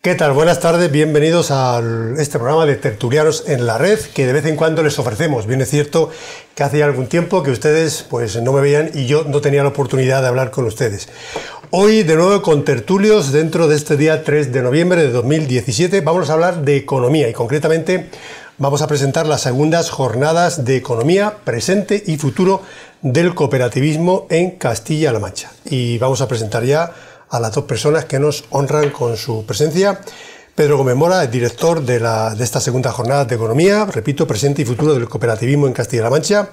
¿Qué tal? Buenas tardes, bienvenidos a este programa de Tertulianos en la Red que de vez en cuando les ofrecemos. Bien es cierto que hace ya algún tiempo que ustedes pues no me veían y yo no tenía la oportunidad de hablar con ustedes. Hoy de nuevo con tertulios dentro de este día 3 de noviembre de 2017 vamos a hablar de economía y concretamente vamos a presentar las segundas jornadas de economía presente y futuro del cooperativismo en Castilla-La Mancha. Y vamos a presentar ya a las dos personas que nos honran con su presencia. Pedro Gómez Mora director de, la, de, esta segunda jornada de Economía, repito, presente y futuro del cooperativismo en Castilla-La Mancha,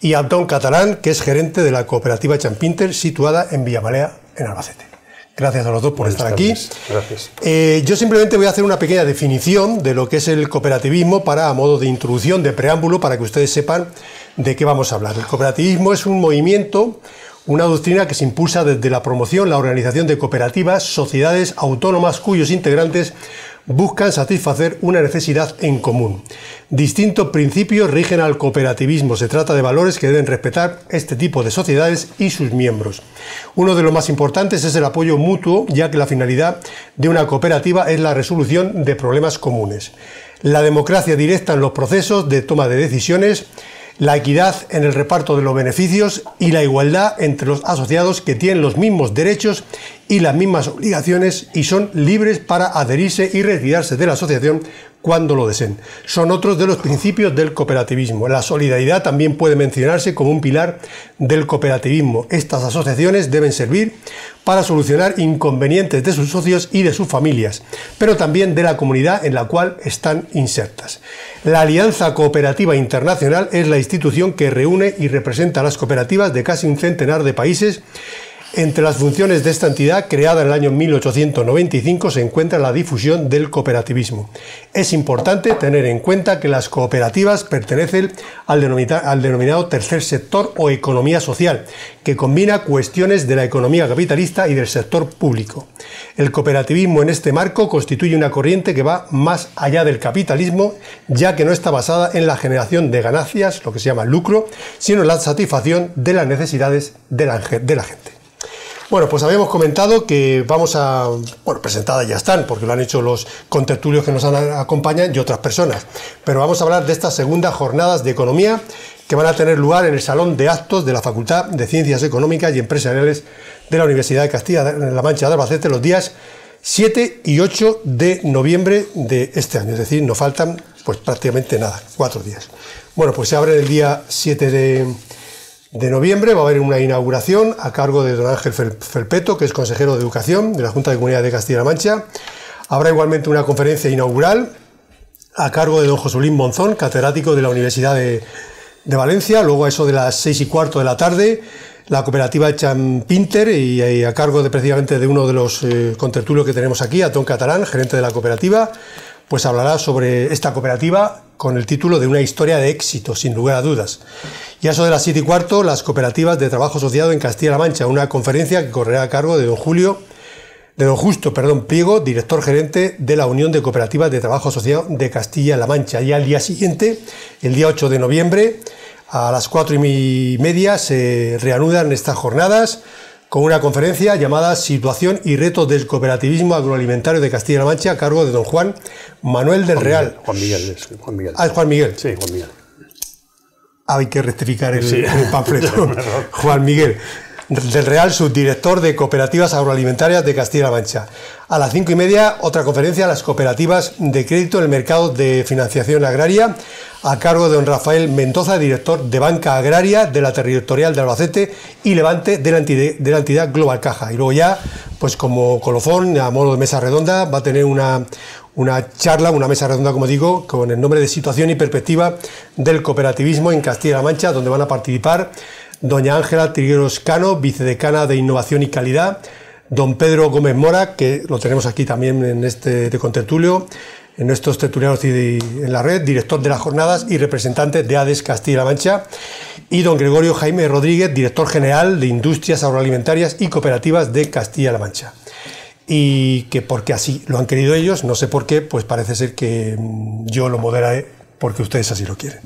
y Abdón Catalán, que es gerente de la cooperativa Champinter, situada en Villamalea, en Albacete. Gracias a los dos por estar aquí. Gracias. Eh, yo simplemente voy a hacer una pequeña definición de lo que es el cooperativismo para a modo de introducción, de preámbulo, para que ustedes sepan de qué vamos a hablar. El cooperativismo es un movimiento una doctrina que se impulsa desde la promoción, la organización de cooperativas, sociedades autónomas cuyos integrantes buscan satisfacer una necesidad en común. Distintos principios rigen al cooperativismo. Se trata de valores que deben respetar este tipo de sociedades y sus miembros. Uno de los más importantes es el apoyo mutuo, ya que la finalidad de una cooperativa es la resolución de problemas comunes. La democracia directa en los procesos de toma de decisiones la equidad en el reparto de los beneficios y la igualdad entre los asociados que tienen los mismos derechos y las mismas obligaciones y son libres para adherirse y retirarse de la asociación cuando lo deseen. Son otros de los principios del cooperativismo. La solidaridad también puede mencionarse como un pilar del cooperativismo. Estas asociaciones deben servir para solucionar inconvenientes de sus socios y de sus familias, pero también de la comunidad en la cual están insertas. La Alianza Cooperativa Internacional es la institución que reúne y representa a las cooperativas de casi un centenar de países entre las funciones de esta entidad, creada en el año 1895, se encuentra la difusión del cooperativismo. Es importante tener en cuenta que las cooperativas pertenecen al, denominado tercer sector o economía social, que combina cuestiones de la economía capitalista y del sector público. El cooperativismo en este marco constituye una corriente que va más allá del capitalismo, ya que no está basada en la generación de ganancias, lo que se llama lucro, sino en la satisfacción de las necesidades de la gente. Bueno, pues habíamos comentado que vamos a. Bueno, presentadas ya están, porque lo han hecho los contertulios que nos acompañan y otras personas. Pero vamos a hablar de estas segundas jornadas de economía que van a tener lugar en el Salón de Actos de la Facultad de Ciencias Económicas y Empresariales de la Universidad de Castilla-La Mancha de Albacete los días 7 y 8 de noviembre de este año. Es decir, nos faltan pues prácticamente nada, cuatro días. Bueno, pues se abre el día 7 de de noviembre va a haber una inauguración a cargo de don Ángel Felpeto, que es consejero de Educación de la Junta de Comunidad de Castilla-La Mancha. Habrá igualmente una conferencia inaugural a cargo de don Josulín Monzón, catedrático de la Universidad de, Valencia. Luego, a eso de las seis y cuarto de la tarde, la cooperativa Champinter y, a cargo de precisamente de uno de los eh, contertulios que tenemos aquí, a Atón Catalán, gerente de la cooperativa pues hablará sobre esta cooperativa con el título de una historia de éxito, sin lugar a dudas. Y a eso de las 7 y cuarto, las cooperativas de trabajo asociado en Castilla-La Mancha, una conferencia que correrá a cargo de don Julio, de don Justo, perdón, Piego, director gerente de la Unión de Cooperativas de Trabajo Asociado de Castilla-La Mancha. Y al día siguiente, el día 8 de noviembre, a las cuatro y media se reanudan estas jornadas con una conferencia llamada Situación y retos del cooperativismo agroalimentario de Castilla-La Mancha a cargo de don Juan Manuel del Real. Juan Miguel, Juan Miguel. Ah, es Juan Miguel. Sí, Juan Miguel. Hay que rectificar el, el panfleto. Juan Miguel del Real Subdirector de Cooperativas Agroalimentarias de Castilla-La Mancha. A las cinco y media, otra conferencia las cooperativas de crédito en el mercado de financiación agraria, a cargo de don Rafael Mendoza, director de Banca Agraria de la Territorial de Albacete y Levante de la entidad, Global Caja. Y luego ya, pues como colofón, a modo de mesa redonda, va a tener una, una charla, una mesa redonda, como digo, con el nombre de Situación y Perspectiva del Cooperativismo en Castilla-La Mancha, donde van a participar doña Ángela Trigueros Cano, vicedecana de Innovación y Calidad, don Pedro Gómez Mora, que lo tenemos aquí también en este de contertulio, en nuestros tertulianos en la red, director de las jornadas y representante de ADES Castilla-La Mancha, y don Gregorio Jaime Rodríguez, director general de Industrias Agroalimentarias y Cooperativas de Castilla-La Mancha. Y que porque así lo han querido ellos, no sé por qué, pues parece ser que yo lo moderaré porque ustedes así lo quieren.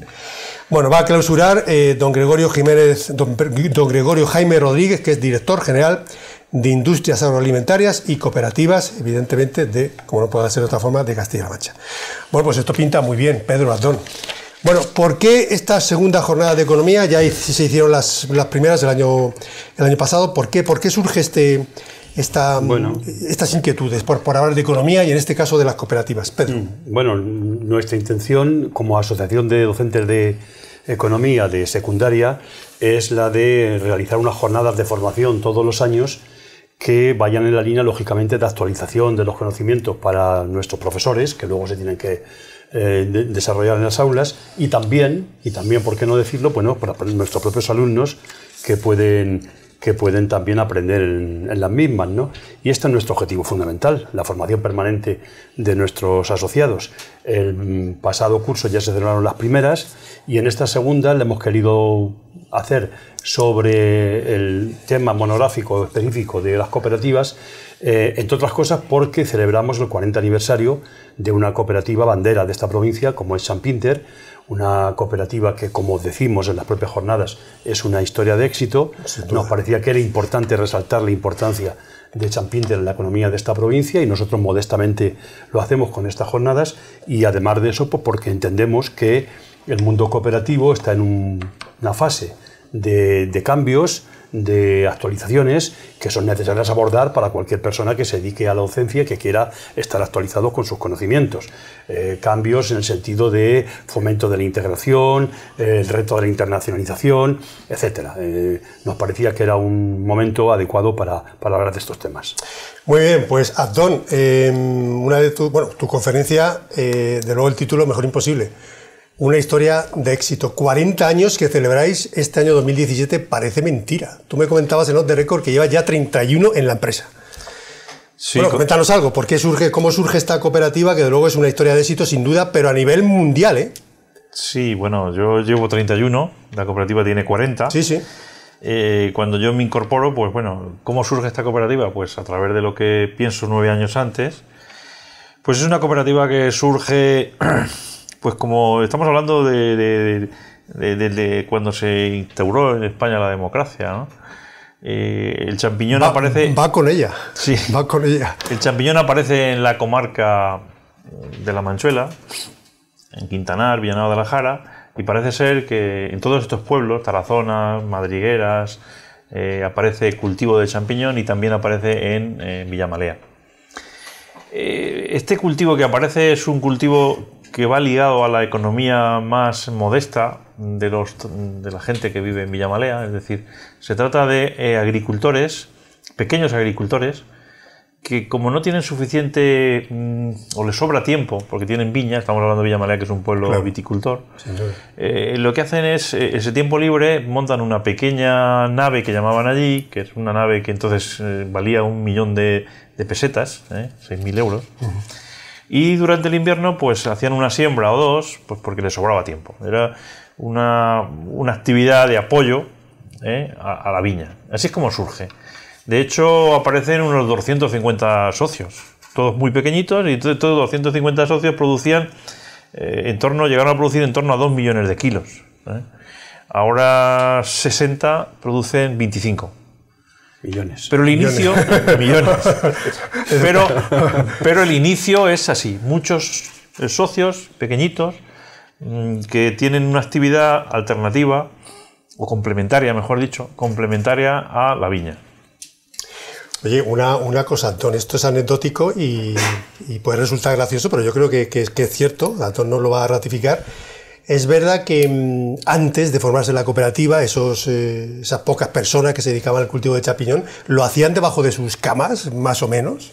Bueno, va a clausurar eh, don Gregorio Jiménez, don, Gregorio Jaime Rodríguez, que es director general de Industrias Agroalimentarias y Cooperativas, evidentemente, de, como no puede ser de otra forma, de Castilla-La Mancha. Bueno, pues esto pinta muy bien, Pedro Ardón. Bueno, ¿por qué esta segunda jornada de economía? Ya se hicieron las, primeras el año, el año pasado. ¿Por qué? ¿Por qué surge este, estas inquietudes por, hablar de economía y en este caso de las cooperativas. Pedro. Mm, bueno, nuestra intención como asociación de docentes de economía de secundaria es la de realizar unas jornadas de formación todos los años que vayan en la línea, lógicamente, de actualización de los conocimientos para nuestros profesores, que luego se tienen que eh, desarrollar en las aulas, y también, y también, ¿por qué no decirlo? Bueno, para nuestros propios alumnos que pueden que pueden también aprender en, las mismas. ¿no? Y este es nuestro objetivo fundamental, la formación permanente de nuestros asociados. El pasado curso ya se celebraron las primeras y en esta segunda le hemos querido hacer sobre el tema monográfico específico de las cooperativas, eh, entre otras cosas porque celebramos el 40 aniversario de una cooperativa bandera de esta provincia como es San Pinter, una cooperativa que, como decimos en las propias jornadas, es una historia de éxito. Nos parecía que era importante resaltar la importancia de Champinter en la economía de esta provincia y nosotros modestamente lo hacemos con estas jornadas y además de eso, pues, porque entendemos que el mundo cooperativo está en una fase de cambios de actualizaciones que son necesarias abordar para cualquier persona que se dedique a la docencia y que quiera estar actualizado con sus conocimientos. Eh, cambios en el sentido de fomento de la integración, eh, el reto de la internacionalización, etc. Eh, nos parecía que era un momento adecuado para, hablar de estos temas. Muy bien, pues Abdón, una de bueno, tu conferencia, de nuevo el título Mejor Imposible una historia de éxito. 40 años que celebráis este año 2017 parece mentira. Tú me comentabas en Not de Record que llevas ya 31 en la empresa. Sí, bueno, algo, ¿por qué surge, cómo surge esta cooperativa? Que de luego es una historia de éxito sin duda, pero a nivel mundial, ¿eh? Sí, bueno, yo llevo 31, la cooperativa tiene 40. Sí, sí. Eh, cuando yo me incorporo, pues bueno, ¿cómo surge esta cooperativa? Pues a través de lo que pienso nueve años antes. Pues es una cooperativa que surge Pues como estamos hablando de, cuando se instauró en España la democracia, ¿no? Eh, el champiñón aparece. Va con ella. Sí. Va con ella. El champiñón aparece en la comarca de la Manchuela, en Quintanar, Villanueva de la Jara, y parece ser que en todos estos pueblos, Tarazonas, Madrigueras, eh, aparece cultivo de champiñón y también aparece en eh, Villamalea. este cultivo que aparece es un cultivo que va ligado a la economía más modesta de, los, de la gente que vive en Villamalea, es decir, se trata de eh, agricultores, pequeños agricultores, que como no tienen suficiente mm, o les sobra tiempo, porque tienen viña, estamos hablando de Villamalea, que es un pueblo viticultor, eh, lo que hacen es, eh, ese tiempo libre, montan una pequeña nave que llamaban allí, que es una nave que entonces valía un millón de, de pesetas, 6.000 euros. Y durante el invierno, pues hacían una siembra o dos, pues porque les sobraba tiempo. Era una, una actividad de apoyo ¿eh? a, la viña. Así es como surge. De hecho, aparecen unos 250 socios, todos muy pequeñitos, y todos 250 socios producían eh, en torno, llegaron a producir en torno a 2 millones de kilos. ¿eh? Ahora 60 producen 25. Millones. Pero el inicio. Millones. pero, el inicio es así. Muchos eh, socios pequeñitos mm, que tienen una actividad alternativa o complementaria, mejor dicho, complementaria a la viña. Oye, una, cosa, Antón, esto es anecdótico y, puede resultar gracioso, pero yo creo que, que, que es cierto, Antón no lo va a ratificar es verdad que mm, antes de formarse la cooperativa, esos, eh, esas pocas personas que se dedicaban al cultivo de chapiñón, lo hacían debajo de sus camas, más o menos.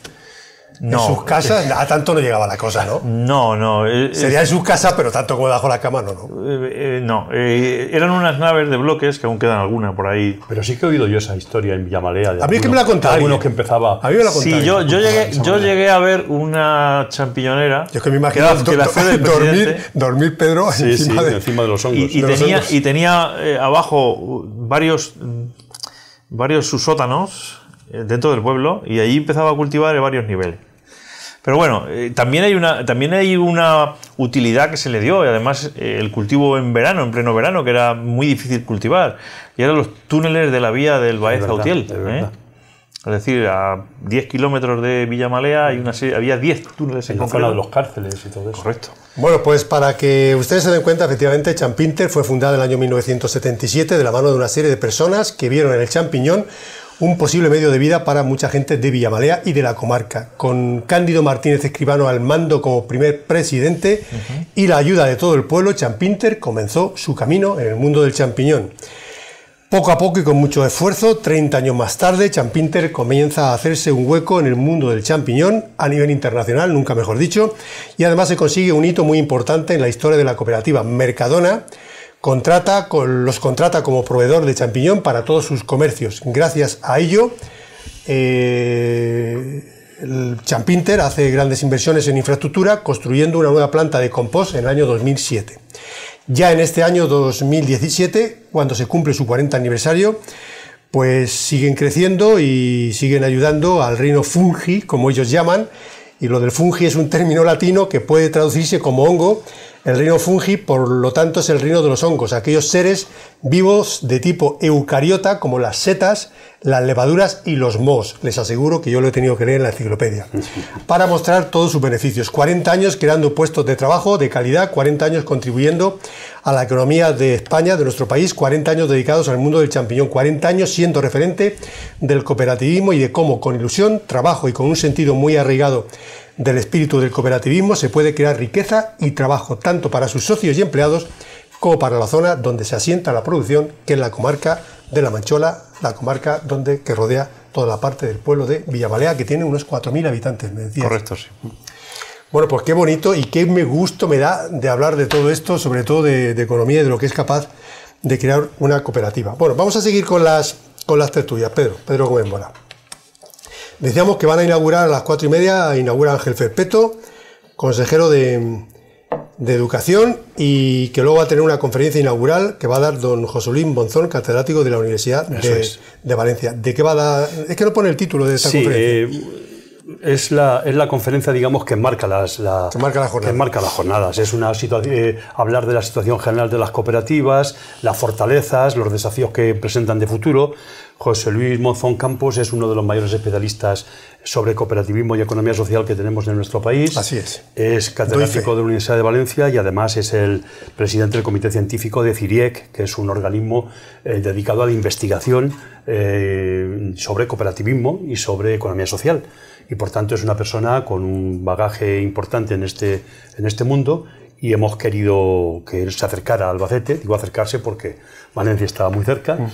En sus casas, a tanto no llegaba la cosa, ¿no? No, no. Eh, eh, Sería en sus casas, pero tanto como bajo la cama, no, no. Eh, eran unas naves de bloques, que aún quedan algunas por ahí. Pero sí que he oído yo esa historia en Villamalea. De a mí que me la contaron. Algunos que empezaba... la Sí, yo, llegué, a ver una champiñonera. Yo que me imagino que la dormir, dormir, Pedro encima, de, los hongos. Y, tenía, Y tenía abajo varios, varios sótanos dentro del pueblo y ahí empezaba a cultivar en varios niveles. Pero bueno, eh, también, hay una, también hay una utilidad que se le dio, y además eh, el cultivo en verano, en pleno verano, que era muy difícil cultivar, y eran los túneles de la vía del Baez Cautiel. ¿eh? Es, decir, a 10 kilómetros de Villamalea hay una había 10 túneles en, en de los cárceles y todo eso. Correcto. Bueno, pues para que ustedes se den cuenta, efectivamente, Champinter fue fundada en el año 1977 de la mano de una serie de personas que vieron en el champiñón un posible medio de vida para mucha gente de Villamalea y de la comarca, con Cándido Martínez Escribano al mando como primer presidente y la ayuda de todo el pueblo, Champinter comenzó su camino en el mundo del champiñón. Poco a poco y con mucho esfuerzo, 30 años más tarde, Champinter comienza a hacerse un hueco en el mundo del champiñón a nivel internacional, nunca mejor dicho, y además se consigue un hito muy importante en la historia de la cooperativa Mercadona, contrata los contrata como proveedor de champiñón para todos sus comercios. Gracias a ello, eh, el Champinter hace grandes inversiones en infraestructura, construyendo una nueva planta de compost en el año 2007. Ya en este año 2017, cuando se cumple su 40 aniversario, pues siguen creciendo y siguen ayudando al reino fungi, como ellos llaman, y lo del fungi es un término latino que puede traducirse como hongo, el reino fungi, por lo tanto, es el reino de los hongos, aquellos seres vivos de tipo eucariota, como las setas, las levaduras y los mohos. Les aseguro que yo lo he tenido que leer en la enciclopedia, para mostrar todos sus beneficios. 40 años creando puestos de trabajo de calidad, 40 años contribuyendo a la economía de España, de nuestro país, 40 años dedicados al mundo del champiñón, 40 años siendo referente del cooperativismo y de cómo con ilusión, trabajo y con un sentido muy arraigado del espíritu del cooperativismo se puede crear riqueza y trabajo tanto para sus socios y empleados como para la zona donde se asienta la producción, que es la comarca de La Manchola, la comarca donde, que rodea toda la parte del pueblo de Villavalea, que tiene unos 4.000 habitantes, me decía. Correcto, sí. Bueno, pues qué bonito y qué me gusto me da de hablar de todo esto, sobre todo de, economía y de lo que es capaz de crear una cooperativa. Bueno, vamos a seguir con las, con las tertulias. Pedro, Pedro Gómez Mora. Decíamos que van a inaugurar a las cuatro y media, inaugura Ángel Ferpeto, consejero de, Educación, y que luego va a tener una conferencia inaugural que va a dar don Josolín Bonzón, catedrático de la Universidad de, Valencia. ¿De qué va a dar? Es que no pone el título de esta conferencia. Eh, es la, conferencia, digamos, que marca las, jornadas. Es eh, hablar de la situación general de las cooperativas, las fortalezas, los desafíos que presentan de futuro. José Luis Monzón Campos es uno de los mayores especialistas sobre cooperativismo y economía social que tenemos en nuestro país. Así es. Es catedrático de la Universidad de Valencia y además es el presidente del Comité Científico de CIRIEC, que es un organismo eh, dedicado a la investigación eh, sobre cooperativismo y sobre economía social y por tanto es una persona con un bagaje importante en este, en este mundo y hemos querido que él se acercara a Albacete, digo acercarse porque Valencia estaba muy cerca mm.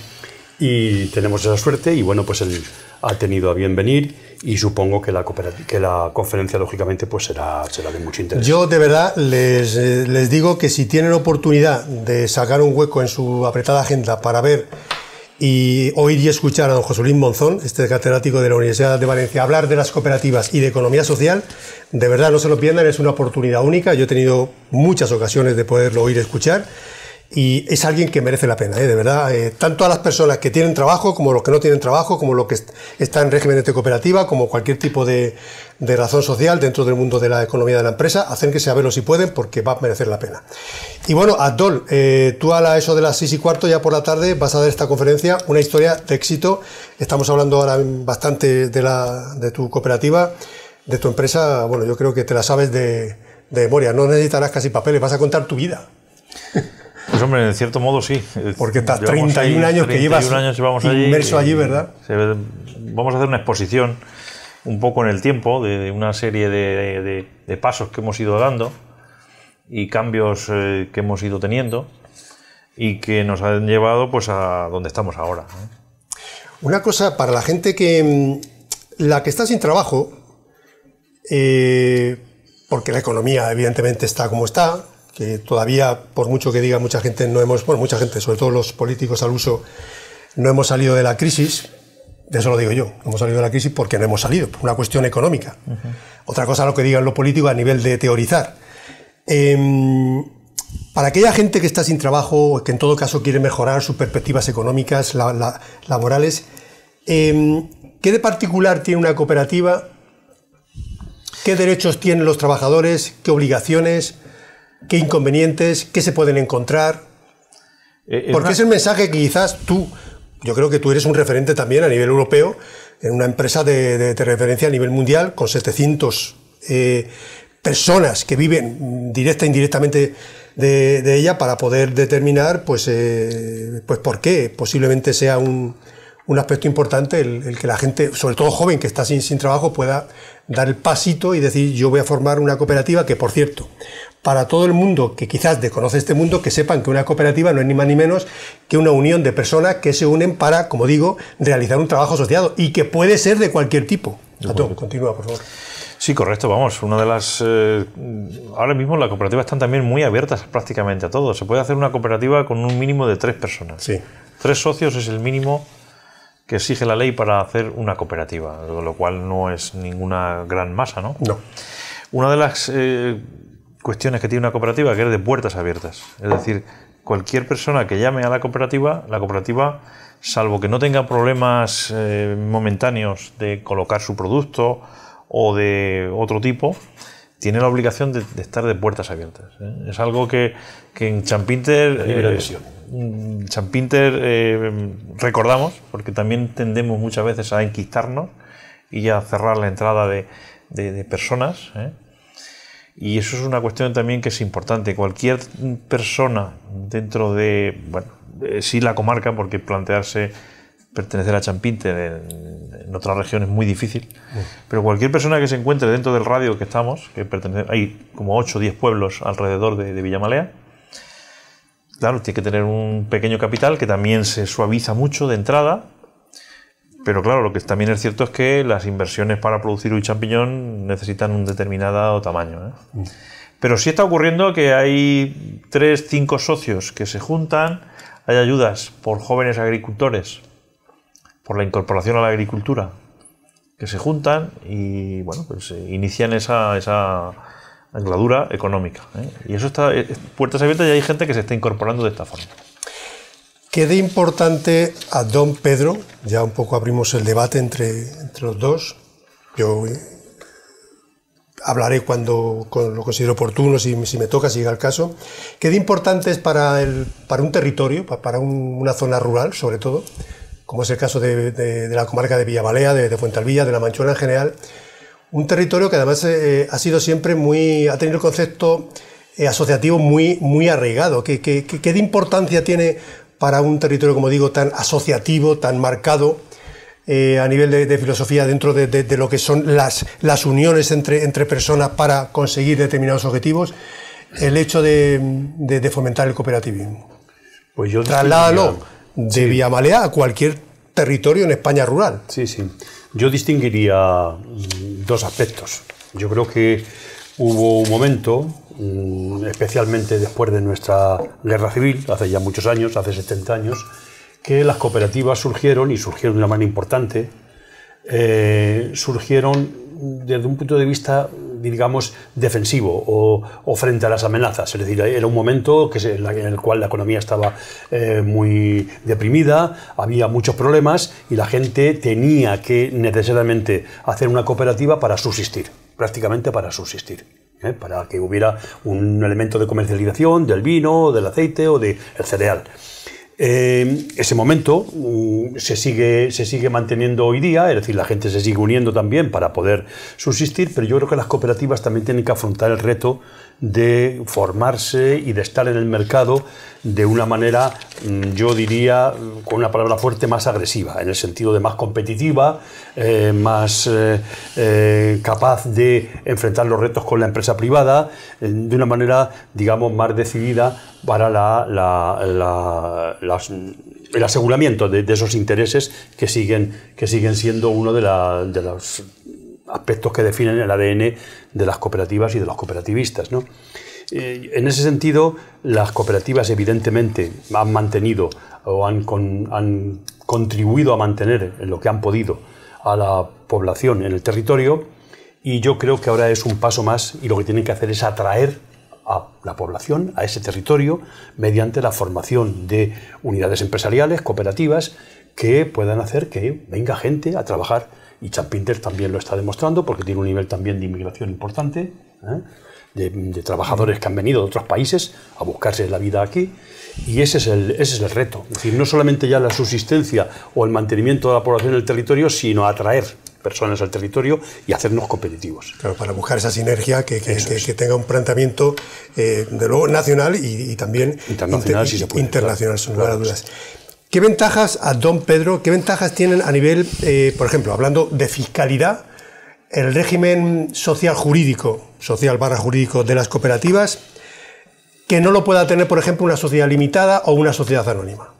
y tenemos esa suerte y bueno, pues él ha tenido a bien venir y supongo que la, que la conferencia lógicamente pues será, será de mucho interés. Yo de verdad les, eh, les digo que si tienen oportunidad de sacar un hueco en su apretada agenda para ver y oír y escuchar a don José Monzón, este catedrático de la Universidad de Valencia, hablar de las cooperativas y de economía social, de verdad no se lo pierdan, es una oportunidad única. Yo he tenido muchas ocasiones de poderlo oír y escuchar y es alguien que merece la pena, ¿eh? de verdad. Eh, tanto a las personas que tienen trabajo, como los que no tienen trabajo, como los que están en régimen de cooperativa, como cualquier tipo de, razón social dentro del mundo de la economía de la empresa, hacen que se verlo si pueden, porque va a merecer la pena. Y bueno, Adol eh, tú a eso de las seis y cuarto, ya por la tarde, vas a dar esta conferencia, una historia de éxito. Estamos hablando ahora bastante de, de tu cooperativa, de tu empresa. Bueno, yo creo que te la sabes de, de memoria, no necesitarás casi papeles, vas a contar tu vida. Pues hombre, en cierto modo sí. Porque estás 31 años que llevas llevamos inmerso allí, ¿verdad? vamos a hacer una exposición un poco en el tiempo de, una serie de, pasos que hemos ido dando y cambios eh, que hemos ido teniendo y que nos han llevado pues a donde estamos ahora. Una cosa para la gente que mm, la que está sin trabajo, eh, porque la economía evidentemente está como está, que todavía, por mucho que diga mucha gente, no hemos, bueno, mucha gente, sobre todo los políticos al uso, no hemos salido de la crisis, de eso lo digo yo, no hemos salido de la crisis porque no hemos salido, por una cuestión económica. Otra cosa lo que digan los políticos a nivel de teorizar. Em, para aquella gente que está sin trabajo, que en todo caso quiere mejorar sus perspectivas económicas, laborales, em, ¿qué de particular tiene una cooperativa? ¿Qué derechos tienen los trabajadores? ¿Qué obligaciones? ¿Qué inconvenientes? ¿Qué se pueden encontrar? Eh, Porque es el mensaje que quizás tú, yo creo que tú eres un referente también a nivel europeo, en una empresa de, referencia a nivel mundial con 700 eh, personas que viven directa e indirectamente de, ella para poder determinar, pues, eh, pues por qué posiblemente sea un, un aspecto importante, el, que la gente, sobre todo joven que está sin, sin trabajo, pueda dar el pasito y decir yo voy a formar una cooperativa que, por cierto, para todo el mundo que quizás desconoce este mundo, que sepan que una cooperativa no es ni más ni menos que una unión de personas que se unen para, como digo, realizar un trabajo asociado y que puede ser de cualquier tipo. continúa, por favor. Sí, correcto, vamos. Una de las. Eh, ahora mismo las cooperativas están también muy abiertas prácticamente a todo. Se puede hacer una cooperativa con un mínimo de tres personas. Sí. Tres socios es el mínimo que exige la ley para hacer una cooperativa, lo cual no es ninguna gran masa, ¿no? No. Una de las eh, cuestiones que tiene una cooperativa que es de puertas abiertas, es decir, cualquier persona que llame a la cooperativa, la cooperativa, salvo que no tenga problemas eh, momentáneos de colocar su producto o de otro tipo, tiene la obligación de, estar de puertas abiertas. ¿eh? Es algo que, que en Champinter... Eh, Champinter mm, eh, recordamos, porque también tendemos muchas veces a enquistarnos y a cerrar la entrada de, de, de personas. ¿eh? Y eso es una cuestión también que es importante. Cualquier persona dentro de, bueno, sí la comarca, porque plantearse pertenecer a Champinte en, otras regiones es muy difícil, pero cualquier persona que se encuentre dentro del radio que estamos, que pertenece, hay como 8 o 10 pueblos alrededor de, Villamalea, claro, tiene que tener un pequeño capital que también se suaviza mucho de entrada, pero claro, lo que también es cierto es que las inversiones para producir un champiñón necesitan un determinado tamaño. ¿eh? Mm. Pero sí está ocurriendo que hay tres, 5 socios que se juntan, hay ayudas por jóvenes agricultores por la incorporación a la agricultura, que se juntan y bueno, pues eh, inician esa, esa angladura económica. ¿eh? Y eso está eh, puertas abiertas y hay gente que se está incorporando de esta forma. ¿Qué importante a don Pedro? Ya un poco abrimos el debate entre, los dos. Yo hablaré cuando lo considero oportuno, si, si, me toca, si llega el caso. ¿Qué de importante es para, el, para un territorio, para una zona rural sobre todo, como es el caso de, la comarca de Villabalea, de, de Fuentalvilla, de La Manchuela en general. Un territorio que además eh, ha sido siempre muy. ha tenido el concepto eh, asociativo muy, muy arraigado. ¿Qué, qué, de importancia tiene para un territorio, como digo, tan asociativo, tan marcado? Eh, a nivel de, filosofía dentro de, lo que son las, las uniones entre, entre, personas para conseguir determinados objetivos, el hecho de, fomentar el cooperativismo. Pues yo Trasládalo de sí. a cualquier territorio en España rural. Sí, sí. Yo distinguiría mm, dos aspectos. Yo creo que hubo un momento, mm, especialmente después de nuestra guerra civil, hace ya muchos años, hace 70 años, que las cooperativas surgieron, y surgieron de una manera importante, eh, surgieron desde un punto de vista digamos, defensivo o, frente a las amenazas. Es decir, era un momento en el cual la economía estaba eh, muy deprimida, había muchos problemas y la gente tenía que necesariamente hacer una cooperativa para subsistir, prácticamente para subsistir. ¿eh? para que hubiera un elemento de comercialización del vino, del aceite o del cereal. Em, ese momento mm, se, sigue, se sigue manteniendo hoy día, es decir, la gente se sigue uniendo también para poder subsistir, pero yo creo que las cooperativas también tienen que afrontar el reto de formarse y de estar en el mercado de una manera, mm, yo diría, con una palabra fuerte, más agresiva, en el sentido de más competitiva, eh, más eh, eh, capaz de enfrentar los retos con la empresa privada, de una manera, digamos, más decidida para la, el aseguramiento de, esos intereses que siguen, que siguen siendo uno de, de los aspectos que definen el ADN de las cooperativas y de los cooperativistas. Eh, en ese sentido, las cooperativas evidentemente han mantenido o han, han contribuido a mantener en lo que han podido a la población en el territorio y yo creo que ahora es un paso más y lo que tienen que hacer es atraer a la población, a ese territorio, mediante la formación de unidades empresariales, cooperativas, que puedan hacer que venga gente a trabajar y Champinter también lo está demostrando porque tiene un nivel también de inmigración importante, ¿eh? de, trabajadores que han venido de otros países a buscarse la vida aquí y ese es, el, ese es el reto. Es decir, no solamente ya la subsistencia o el mantenimiento de la población en el territorio, sino atraer personas al territorio y hacernos competitivos. Claro, para buscar esa sinergia que, que, tenga un planteamiento, eh, de luego, nacional y, también internacional, si se dudas. ¿Qué ventajas a Don Pedro, qué ventajas tienen a nivel, eh, por ejemplo, hablando de fiscalidad, el régimen social jurídico, social barra jurídico de las cooperativas, que no lo pueda tener, por ejemplo, una sociedad limitada o una sociedad anónima?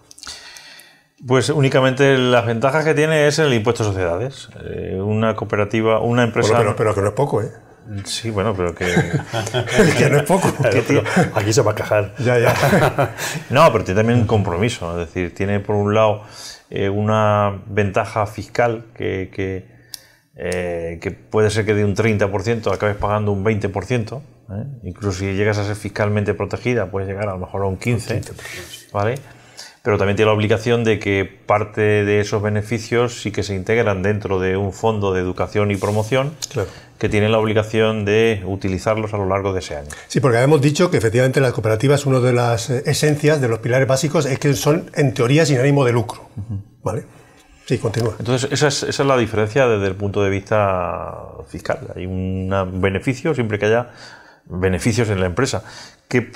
Pues únicamente las ventajas que tiene es el impuesto a sociedades. Eh, una cooperativa, una empresa. pero, pero que no es poco, ¿eh? Sí, bueno, pero que, que no es poco. Aquí se va a cajar. Ya, ya. no, pero tiene también un compromiso. Es decir, tiene por un lado eh, una ventaja fiscal eh, que, puede ser que de un 30% acabes pagando un 20%. ¿eh? Incluso si llegas a ser fiscalmente protegida, puedes llegar a lo mejor a un 15%. ¿Vale? pero también tiene la obligación de que parte de esos beneficios sí que se integran dentro de un fondo de educación y promoción, claro que tienen la obligación de utilizarlos a lo largo de ese año. Sí, porque habíamos dicho que efectivamente las cooperativas, una de las eh, esencias, de los pilares básicos, es que son en teoría sin ánimo de lucro. ¿Vale? Sí, continúa. Entonces, esa es, la diferencia desde el punto de vista fiscal. Hay un beneficio siempre que haya beneficios en la empresa.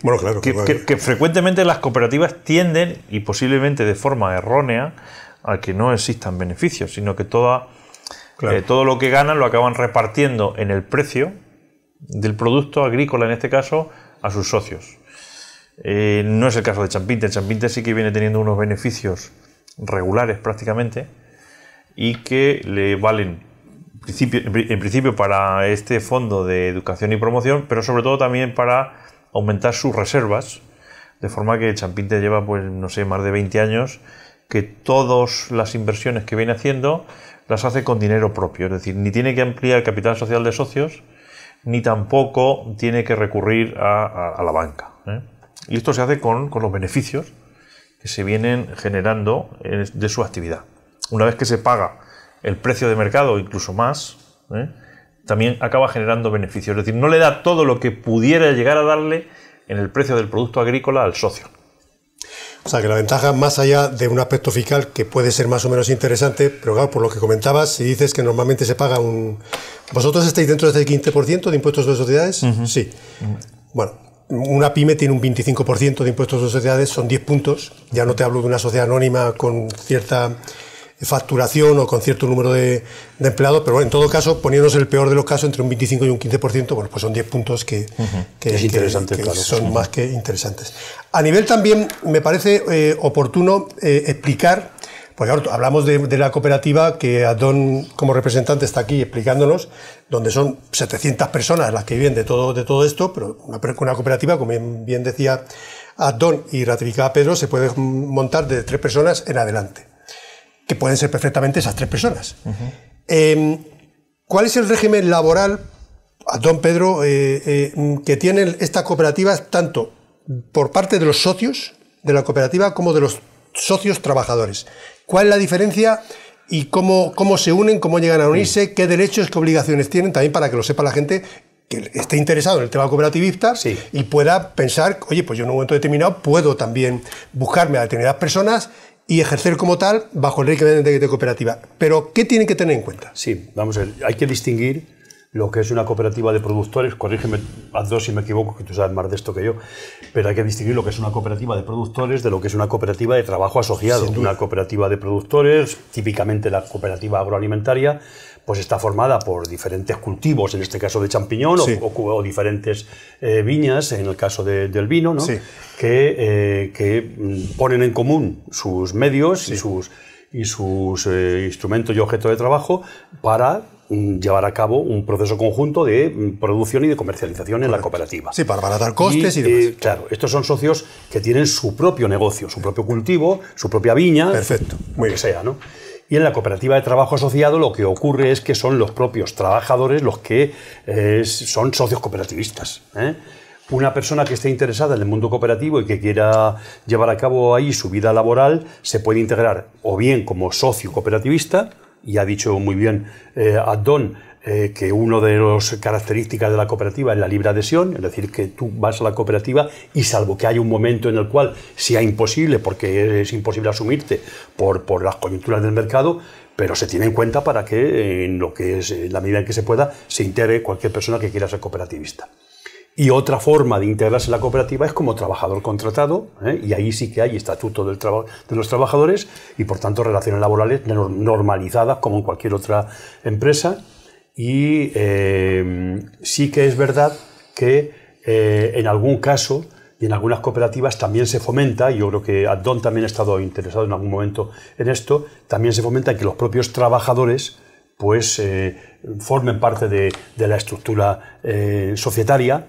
bueno, claro, que frecuentemente las cooperativas tienden, y posiblemente de forma errónea, a que no existan beneficios, sino que toda eh, todo lo que ganan lo acaban repartiendo en el precio del producto agrícola, en este caso, a sus socios. Eh, no es el caso de Champinte. Champinte sí que viene teniendo unos beneficios regulares prácticamente y que le valen en principio, para este fondo de educación y promoción, pero sobre todo también para aumentar sus reservas, de forma que Champinte lleva, pues, no sé, más de 20 años que todas las inversiones que viene haciendo las hace con dinero propio, es decir, ni tiene que ampliar el capital social de socios, ni tampoco tiene que recurrir a, la banca. ¿eh? Y esto se hace con, los beneficios que se vienen generando de su actividad. Una vez que se paga el precio de mercado, incluso más, ¿eh? también acaba generando beneficios. Es decir, no le da todo lo que pudiera llegar a darle en el precio del producto agrícola al socio. O sea que la ventaja, más allá de un aspecto fiscal que puede ser más o menos interesante, pero claro, por lo que comentabas, si dices que normalmente se paga un... ¿Vosotros estáis dentro de este 15% de impuestos de sociedades? Sí. Bueno, una pyme tiene un 25% de impuestos de sociedades, son 10 puntos. Ya no te hablo de una sociedad anónima con cierta facturación o con cierto número de, de empleados, pero bueno, en todo caso, poniéndonos el peor de los casos entre un 25 y un 15%, bueno, pues son 10 puntos que, que, interesante, son más que interesantes. A nivel también, me parece eh, oportuno eh, explicar, porque ahora hablamos de, la cooperativa que Adón como representante está aquí explicándonos, donde son 700 personas las que viven de todo, de todo esto, pero una, una cooperativa, como bien, decía Adón y ratificaba Pedro, se puede montar de tres personas en adelante pueden ser perfectamente esas tres personas. Em, ¿Cuál es el régimen laboral, don Pedro, eh, eh, que tienen estas cooperativas tanto por parte de los socios de la cooperativa como de los socios trabajadores? ¿Cuál es la diferencia y cómo, cómo se unen, cómo llegan a unirse, qué derechos, qué obligaciones tienen, también para que lo sepa la gente que esté interesado en el tema cooperativista y pueda pensar, oye, pues yo en un momento determinado puedo también buscarme a determinadas personas y ejercer como tal bajo el régimen de, cooperativa. Pero, ¿qué tiene que tener en cuenta? Sí, vamos a ver, hay que distinguir lo que es una cooperativa de productores, corrígeme, a dos si me equivoco, que tú sabes más de esto que yo, pero hay que distinguir lo que es una cooperativa de productores de lo que es una cooperativa de trabajo asociado. Una cooperativa de productores, típicamente la cooperativa agroalimentaria, pues está formada por diferentes cultivos, en este caso de champiñón, o, diferentes eh, viñas, en el caso del vino, ¿no? que, eh, que, mm, ponen en común sus medios y sus, eh, instrumentos y objetos de trabajo para mm, llevar a cabo un proceso conjunto de mm, producción y de comercialización en la cooperativa. Sí, para abaratar costes y, demás. claro, estos son socios que tienen su propio negocio, su propio cultivo, su propia viña. Perfecto. Muy que sea, ¿no? Y en la cooperativa de trabajo asociado lo que ocurre es que son los propios trabajadores los que eh, son socios cooperativistas. ¿eh? Una persona que esté interesada en el mundo cooperativo y que quiera llevar a cabo ahí su vida laboral se puede integrar o bien como socio cooperativista, y ha dicho muy bien eh, Adón, eh, que una de las características de la cooperativa es la libre adhesión, es decir, que tú vas a la cooperativa y salvo que haya un momento en el cual sea imposible, porque es imposible asumirte por, las coyunturas del mercado, pero se tiene en cuenta para que en lo que es la medida en que se pueda se integre cualquier persona que quiera ser cooperativista. Y otra forma de integrarse en la cooperativa es como trabajador contratado, ¿eh? y ahí sí que hay estatuto del de los trabajadores y por tanto relaciones laborales normalizadas como en cualquier otra empresa y em, sí que es verdad que eh, en algún caso y en algunas cooperativas también se fomenta, y yo creo que Addon también ha estado interesado en algún momento en esto, también se fomenta que los propios trabajadores pues eh, formen parte de, la estructura eh, societaria,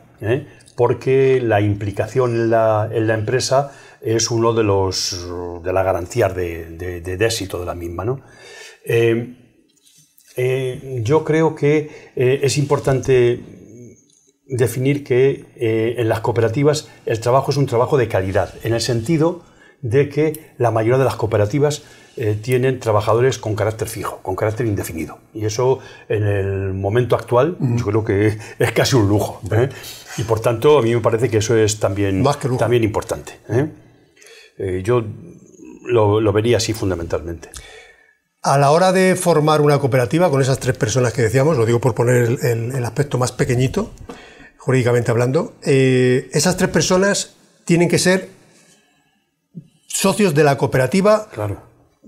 porque la implicación en la, empresa es uno de los de las garantías de, de, éxito de la misma. ¿no? Em, eh, yo creo que eh, es importante definir que eh, en las cooperativas el trabajo es un trabajo de calidad, en el sentido de que la mayoría de las cooperativas tienen trabajadores con carácter fijo, con carácter indefinido. Y eso en el momento actual yo creo que es casi un lujo. Y por tanto a mí me parece que eso es también, también importante. yo lo vería así fundamentalmente. A la hora de formar una cooperativa con esas tres personas que decíamos, lo digo por poner el, aspecto más pequeñito, jurídicamente hablando, eh, esas tres personas tienen que ser socios de la cooperativa,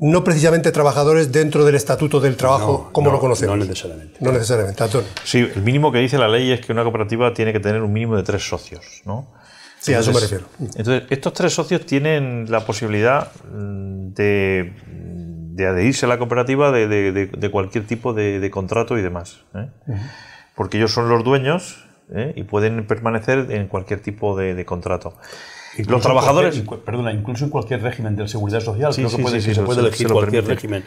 no precisamente trabajadores dentro del estatuto del trabajo como lo conocemos. No necesariamente. No necesariamente, Antonio. Sí, el mínimo que dice la ley es que una cooperativa tiene que tener un mínimo de tres socios, ¿no? Sí, a eso me refiero. Entonces, estos tres socios tienen la posibilidad mm, de de adherirse a la cooperativa de, cualquier tipo de, contrato y demás. ¿eh? Porque ellos son los dueños ¿eh? y pueden permanecer en cualquier tipo de, contrato. los trabajadores. perdona, incluso en cualquier régimen de seguridad social, sí, que sí, se, puede elegir cualquier régimen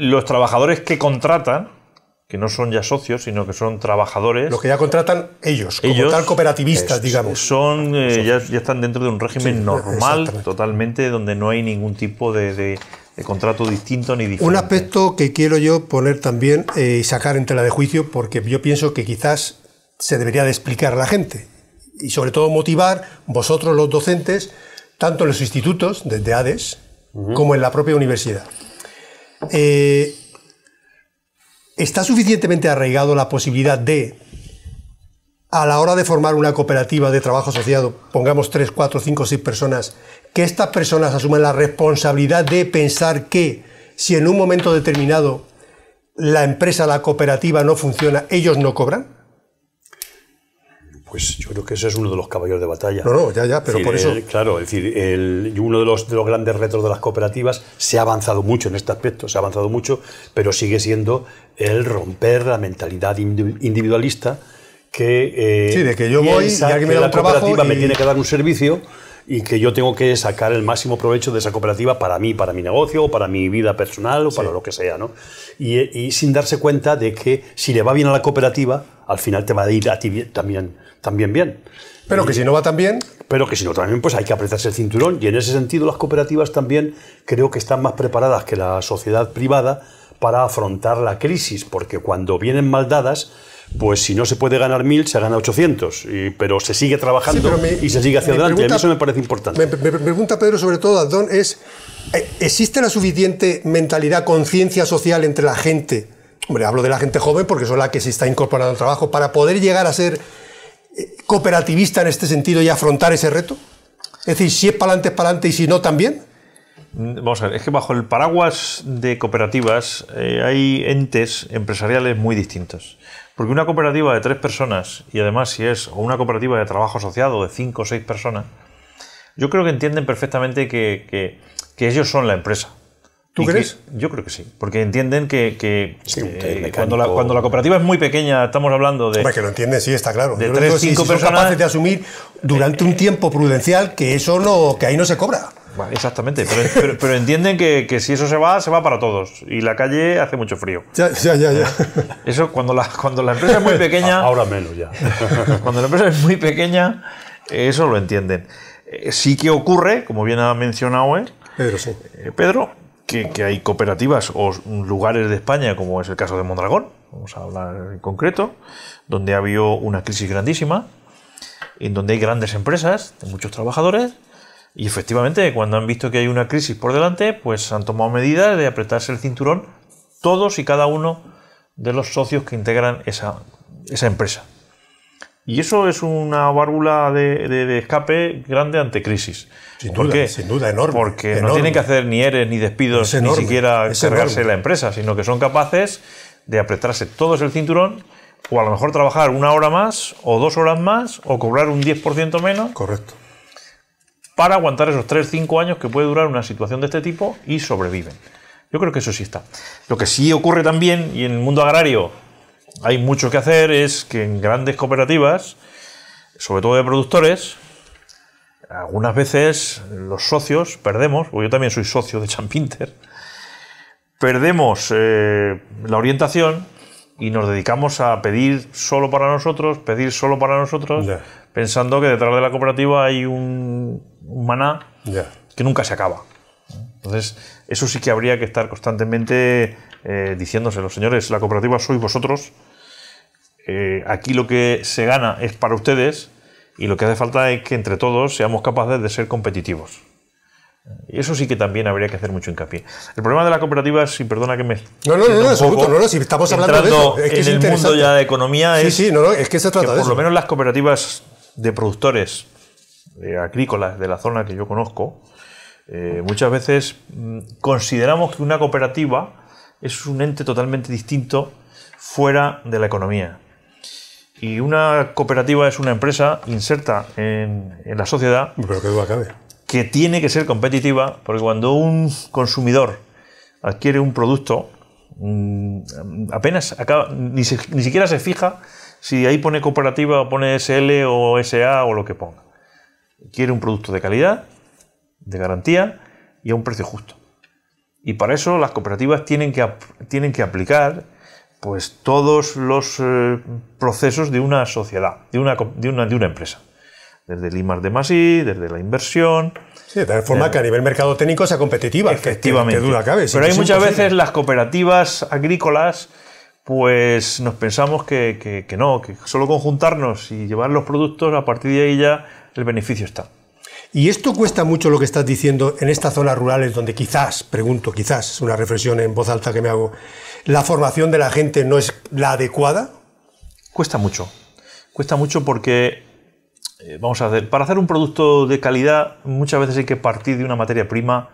Los trabajadores que contratan, que no son ya socios, sino que son trabajadores. Los que ya contratan ellos, como tal cooperativistas, digamos. Son, eh, ya, están dentro de un régimen normal, totalmente, donde no hay ningún tipo de, de contrato distinto ni diferente. Un aspecto que quiero yo poner también eh, y sacar en tela de juicio porque yo pienso que quizás se debería de explicar a la gente y sobre todo motivar vosotros los docentes, tanto en los institutos, desde ADES, como en la propia universidad. Eh, ¿Está suficientemente arraigado la posibilidad de a la hora de formar una cooperativa de trabajo asociado, pongamos 3, 4, 5, 6 personas, que estas personas asumen la responsabilidad de pensar que si en un momento determinado la empresa, la cooperativa no funciona, ellos no cobran? Pues yo creo que ese es uno de los caballos de batalla. No, no, ya, ya, pero por eso. claro, es decir, uno de los, grandes retos de las cooperativas se ha avanzado mucho en este aspecto, se ha avanzado mucho, pero sigue siendo el romper la mentalidad individualista que... Eh, sí, de que yo voy y la me me tiene que dar un servicio y que yo tengo que sacar el máximo provecho de esa cooperativa para mí, para mi negocio, o para mi vida personal o para lo que sea, ¿no? Y, sin darse cuenta de que si le va bien a la cooperativa, al final te va a ir a ti también, también bien. Pero que si no va tan bien... Pero que si no también, pues hay que apretarse el cinturón. Y en ese sentido las cooperativas también creo que están más preparadas que la sociedad privada para afrontar la crisis, porque cuando vienen mal dadas pues si no se puede ganar mil se gana 800, pero se sigue trabajando y se sigue hacia adelante. eso me parece importante. Me, pregunta Pedro, sobre todo, Adón, es, eh, ¿existe la suficiente mentalidad, conciencia social entre la gente? Hombre, hablo de la gente joven porque son la que se está incorporando al trabajo, para poder llegar a ser eh, cooperativista en este sentido y afrontar ese reto. Es decir, si es para adelante, es para adelante y si no, también. Mm, vamos a ver, es que bajo el paraguas de cooperativas eh, hay entes empresariales muy distintos. Porque una cooperativa de tres personas, y además si es o una cooperativa de trabajo asociado de cinco o seis personas, yo creo que entienden perfectamente que, ellos son la empresa. ¿Tú crees? yo creo que sí, porque entienden que, eh, cuando, la, cooperativa es muy pequeña, estamos hablando de... que lo entienden, sí, está claro. De tres, cinco personas... capaces de asumir durante un eh, tiempo prudencial que eso que ahí no se cobra exactamente, pero, entienden que, si eso se va, se va para todos. Y la calle hace mucho frío. Ya, ya, ya. Eh, eso cuando la, cuando la empresa es muy pequeña... Ahora menos ya. Cuando la empresa es muy pequeña, eh, eso lo entienden. Eh, sí que ocurre, como bien ha mencionado él, Pedro, sí. Pedro que, hay cooperativas o lugares de España, como es el caso de Mondragón, vamos a hablar en concreto, donde ha habido una crisis grandísima, en donde hay grandes empresas, de muchos trabajadores, y efectivamente, cuando han visto que hay una crisis por delante, pues han tomado medidas de apretarse el cinturón todos y cada uno de los socios que integran esa, esa empresa. Y eso es una válvula de, escape grande ante crisis. Sin duda, sin duda, enorme. Porque no tienen que hacer ni eres ni despidos, ni siquiera cargarse la empresa, sino que son capaces de apretarse todos el cinturón o a lo mejor trabajar una hora más o dos horas más o cobrar un 10% menos. Correcto para aguantar esos 3-5 años que puede durar una situación de este tipo y sobreviven. Yo creo que eso sí está. Lo que sí ocurre también, y en el mundo agrario hay mucho que hacer, es que en grandes cooperativas, sobre todo de productores, algunas veces los socios perdemos, porque yo también soy socio de Champinter, perdemos eh, la orientación y nos dedicamos a pedir solo para nosotros, pedir solo para nosotros, pensando que detrás de la cooperativa hay un, un maná que nunca se acaba. Entonces, eso sí que habría que estar constantemente eh, los señores, la cooperativa sois vosotros, eh, aquí lo que se gana es para ustedes y lo que hace falta es que entre todos seamos capaces de ser competitivos eso sí que también habría que hacer mucho hincapié. El problema de la cooperativa, si perdona que me. No, no, no, no, no, no, si estamos hablando de en el mundo ya de economía es. Sí, sí, no, no, es que se trata que Por lo menos las cooperativas de productores eh, agrícolas de la zona que yo conozco, eh, muchas veces mm, consideramos que una cooperativa es un ente totalmente distinto fuera de la economía. Y una cooperativa es una empresa inserta en, en la sociedad. Pero que duda cabe que tiene que ser competitiva, porque cuando un consumidor adquiere un producto, mm, apenas ni, ni siquiera se fija si ahí pone cooperativa o pone SL o SA o lo que ponga. Quiere un producto de calidad, de garantía y a un precio justo. Y para eso las cooperativas tienen que, tienen que aplicar pues, todos los eh, procesos de una sociedad, de una, de una, de una empresa desde el IMAR de Masí, desde la inversión. de tal forma que a nivel mercado técnico sea competitiva. Efectivamente. Pero hay muchas veces las cooperativas agrícolas, pues nos pensamos que, que no, que solo conjuntarnos y llevar los productos, a partir de ahí ya el beneficio está. Y esto cuesta mucho lo que estás diciendo en estas zonas rurales donde quizás, pregunto, quizás, es una reflexión en voz alta que me hago, la formación de la gente no es la adecuada. Cuesta mucho. Cuesta mucho porque eh, vamos a hacer, para hacer un producto de calidad muchas veces hay que partir de una materia prima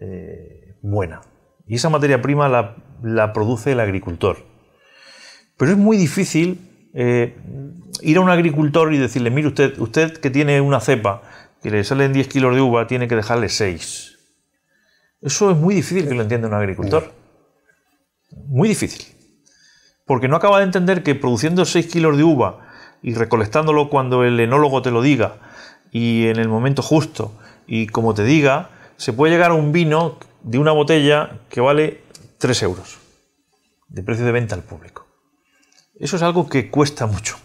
eh, buena. Y esa materia prima la, produce el agricultor. Pero es muy difícil eh, ir a un agricultor y decirle, mire usted, usted que tiene una cepa, que le salen 10 kilos de uva, tiene que dejarle 6. Eso es muy difícil que lo entienda un agricultor. Muy difícil. Porque no acaba de entender que produciendo 6 kilos de uva, y recolectándolo cuando el enólogo te lo diga y en el momento justo y como te diga, se puede llegar a un vino de una botella que vale 3 euros de precio de venta al público. Eso es algo que cuesta mucho.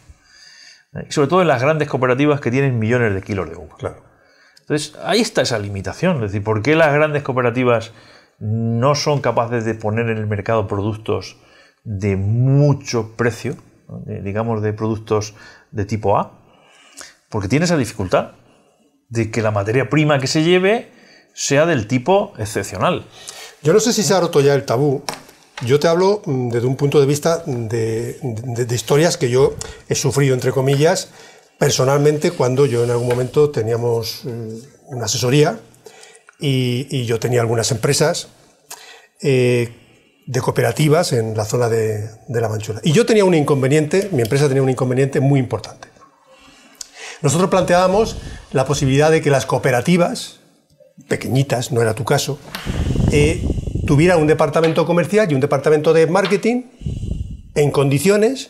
¿eh? sobre todo en las grandes cooperativas que tienen millones de kilos de uva. Claro. Entonces, ahí está esa limitación. Es decir, ¿por qué las grandes cooperativas no son capaces de poner en el mercado productos de mucho precio? digamos, de productos de tipo A, porque tiene esa dificultad de que la materia prima que se lleve sea del tipo excepcional. Yo no sé si se ha roto ya el tabú. Yo te hablo mm, desde un punto de vista de, historias que yo he sufrido, entre comillas, personalmente cuando yo en algún momento teníamos eh, una asesoría y, yo tenía algunas empresas eh, de cooperativas en la zona de, La manchuela Y yo tenía un inconveniente, mi empresa tenía un inconveniente muy importante. Nosotros planteábamos la posibilidad de que las cooperativas, pequeñitas, no era tu caso, eh, tuvieran un departamento comercial y un departamento de marketing en condiciones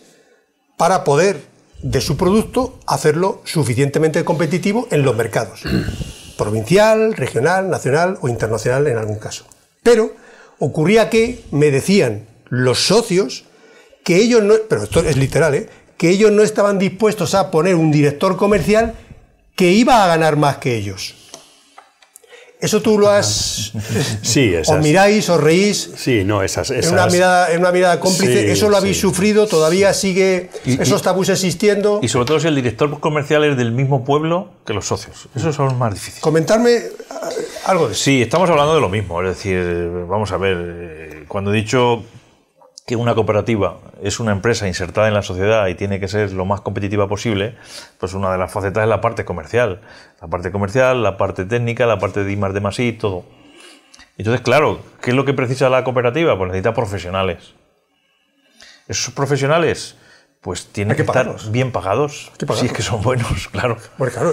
para poder de su producto hacerlo suficientemente competitivo en los mercados, provincial, regional, nacional o internacional en algún caso. Pero ocurría que me decían los socios que ellos no, pero esto es literal, ¿eh? que ellos no estaban dispuestos a poner un director comercial que iba a ganar más que ellos. Eso tú lo has. Sí, esas. Os miráis, os reís. Sí, no, esas. esas. En, una mirada, cómplice. eso lo habéis sufrido, todavía sigue. eso esos existiendo. Y sobre todo si el director comercial es del mismo pueblo que los socios. Eso son más difícil. Comentarme eh, algo de eso. Sí, estamos hablando de lo mismo. Es decir, vamos a ver. Eh, cuando he dicho que una cooperativa es una empresa insertada en la sociedad y tiene que ser lo más competitiva posible, pues una de las facetas es la parte comercial. La parte comercial, la parte técnica, la parte de I, de todo. Entonces, claro, ¿qué es lo que precisa la cooperativa? Pues necesita profesionales. Esos profesionales pues tienen que, estar bien pagados, si es que son buenos, claro.